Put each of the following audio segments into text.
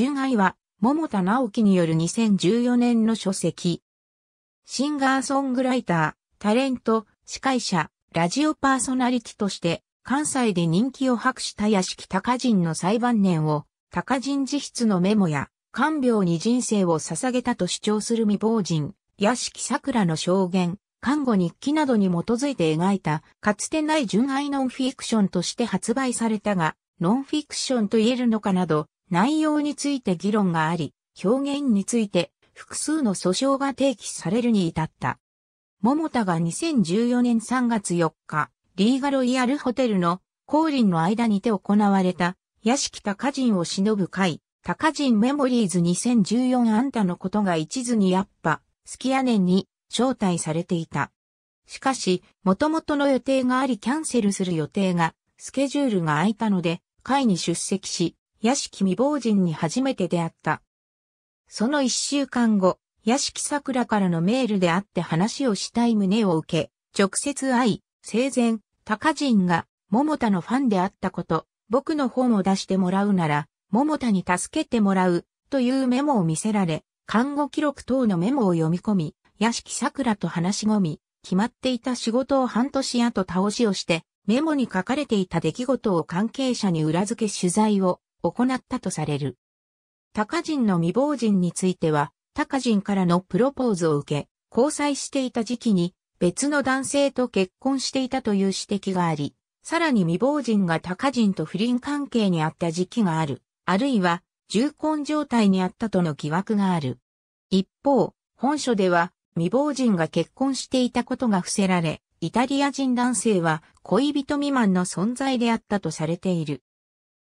純愛は、桃田直樹による2014年の書籍。シンガーソングライター、タレント、司会者、ラジオパーソナリティとして、関西で人気を博した屋敷高人の裁判年を、高人自筆のメモや、看病に人生を捧げたと主張する未亡人、屋敷桜の証言、看護日記などに基づいて描いた、かつてない純愛ノンフィクションとして発売されたが、ノンフィクションと言えるのかなど、内容について議論があり、表現について複数の訴訟が提起されるに至った。桃田が2014年3月4日、リーガロイヤルホテルの降臨の間にて行われた、屋敷高人を忍ぶ会、高人メモリーズ2014あんたのことが一途にやっぱ、好き屋根に招待されていた。しかし、元々の予定がありキャンセルする予定が、スケジュールが空いたので、会に出席し、屋敷未亡人に初めて出会った。その一週間後、屋敷桜からのメールで会って話をしたい旨を受け、直接会い、生前、高人が、桃田のファンであったこと、僕の本を出してもらうなら、桃田に助けてもらう、というメモを見せられ、看護記録等のメモを読み込み、屋敷桜と話し込み、決まっていた仕事を半年後倒しをして、メモに書かれていた出来事を関係者に裏付け取材を行ったとされる。高人の未亡人については、高人からのプロポーズを受け、交際していた時期に別の男性と結婚していたという指摘があり、さらに未亡人が高人と不倫関係にあった時期がある、あるいは重婚状態にあったとの疑惑がある。一方、本書では未亡人が結婚していたことが伏せられ、イタリア人男性は恋人未満の存在であったとされている。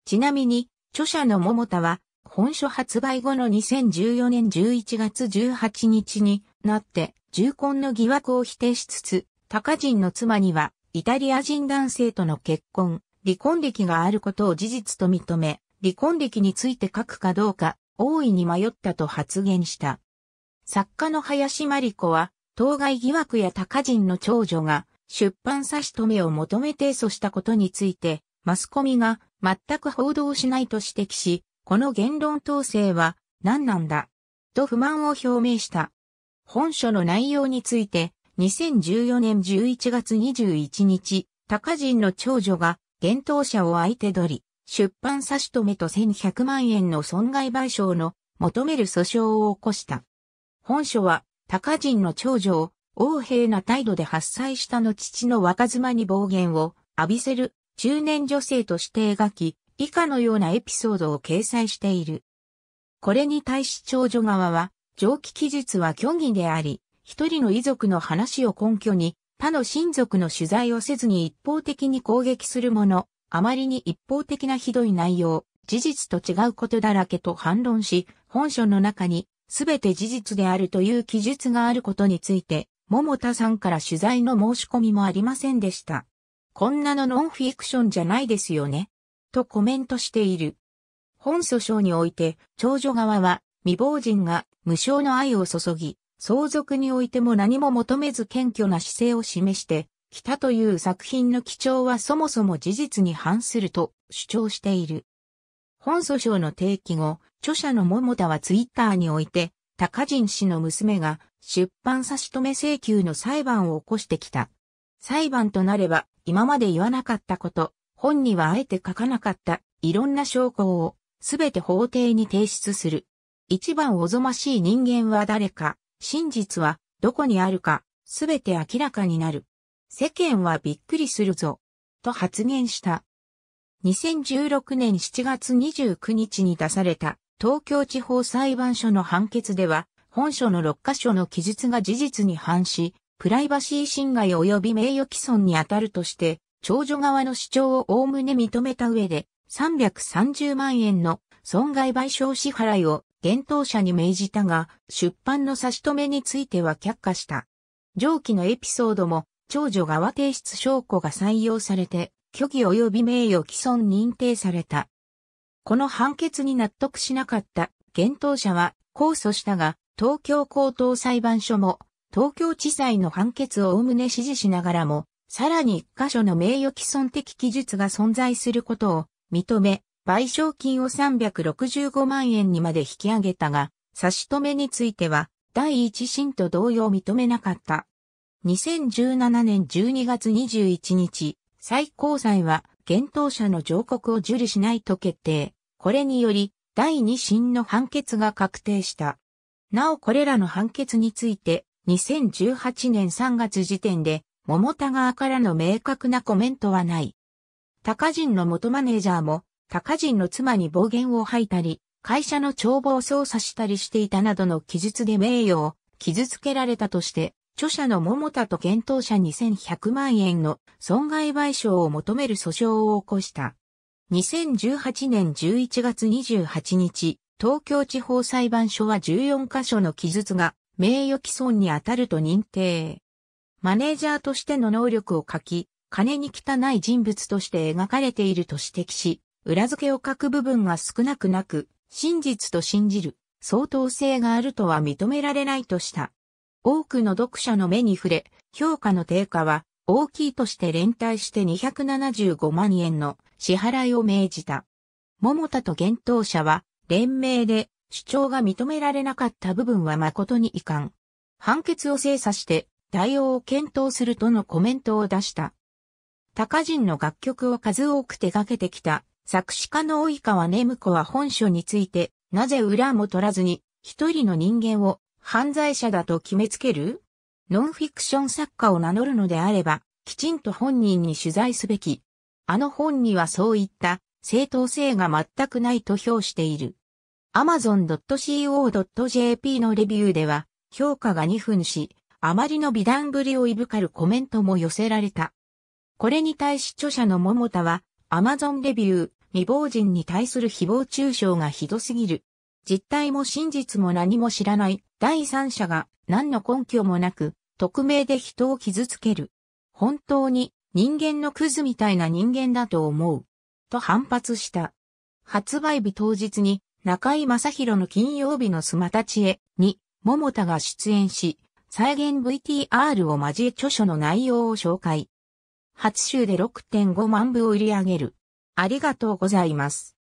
ちなみに、著者の桃田は、本書発売後の2014年11月18日になって、重婚の疑惑を否定しつつ、高人の妻には、イタリア人男性との結婚、離婚歴があることを事実と認め、離婚歴について書くかどうか、大いに迷ったと発言した。作家の林真理子は、当該疑惑や高人の長女が、出版差し止めを求め提訴したことについて、マスコミが全く報道しないと指摘し、この言論統制は何なんだ、と不満を表明した。本書の内容について、2014年11月21日、高人の長女が、厳冬者を相手取り、出版差し止めと1100万円の損害賠償の求める訴訟を起こした。本書は、高人の長女を、横柄な態度で発災したの父の若妻に暴言を浴びせる中年女性として描き、以下のようなエピソードを掲載している。これに対し長女側は、上記記述は虚偽であり、一人の遺族の話を根拠に、他の親族の取材をせずに一方的に攻撃するもの、あまりに一方的なひどい内容、事実と違うことだらけと反論し、本書の中に、すべて事実であるという記述があることについて、桃田さんから取材の申し込みもありませんでした。こんなのノンフィクションじゃないですよね。とコメントしている。本訴訟において、長女側は未亡人が無償の愛を注ぎ、相続においても何も求めず謙虚な姿勢を示してきたという作品の基調はそもそも事実に反すると主張している。本訴訟の提起後、著者の桃田はツイッターにおいて、高人氏の娘が出版差し止め請求の裁判を起こしてきた。裁判となれば今まで言わなかったこと、本にはあえて書かなかった、いろんな証拠を、すべて法廷に提出する。一番おぞましい人間は誰か、真実はどこにあるか、すべて明らかになる。世間はびっくりするぞ、と発言した。2016年7月29日に出された東京地方裁判所の判決では、本書の6カ所の記述が事実に反し、プライバシー侵害及び名誉毀損に当たるとして、長女側の主張を概ね認めた上で、330万円の損害賠償支払いを現当者に命じたが、出版の差し止めについては却下した。上記のエピソードも、長女側提出証拠が採用されて、虚偽及び名誉毀損認定された。この判決に納得しなかった、現当者は控訴したが、東京高等裁判所も東京地裁の判決を概ね支持しながらも、さらに一箇所の名誉毀損的記述が存在することを認め、賠償金を365万円にまで引き上げたが、差し止めについては、第一審と同様認めなかった。2017年12月21日、最高裁は、検討者の上告を受理しないと決定。これにより、第二審の判決が確定した。なおこれらの判決について、2018年3月時点で、桃田側からの明確なコメントはない。高人の元マネージャーも、高人の妻に暴言を吐いたり、会社の帳簿を操作したりしていたなどの記述で名誉を傷つけられたとして、著者の桃田と検討者2100万円の損害賠償を求める訴訟を起こした。2018年11月28日、東京地方裁判所は14カ所の記述が名誉毀損に当たると認定。マネージャーとしての能力を書き、金に汚い人物として描かれていると指摘し、裏付けを書く部分が少なくなく、真実と信じる、相当性があるとは認められないとした。多くの読者の目に触れ、評価の低下は大きいとして連帯して275万円の支払いを命じた。桃田と厳冬者は連名で主張が認められなかった部分は誠に遺憾。判決を精査して対応を検討するとのコメントを出した。高人の楽曲を数多く手掛けてきた作詞家の及川ねむ子は本書についてなぜ裏も取らずに一人の人間を犯罪者だと決めつけるノンフィクション作家を名乗るのであればきちんと本人に取材すべき。あの本にはそういった正当性が全くないと評している。amazon.co.jp のレビューでは、評価が2分し、あまりの美談ぶりをいぶかるコメントも寄せられた。これに対し著者の桃田は、Amazon レビュー、未亡人に対する誹謗中傷がひどすぎる。実態も真実も何も知らない第三者が何の根拠もなく、匿名で人を傷つける。本当に人間のクズみたいな人間だと思う。と反発した。発売日当日に中井正宏の金曜日のスマタチエに、桃田が出演し、再現 VTR を交え著書の内容を紹介。初週で6.5万部を売り上げる。ありがとうございます。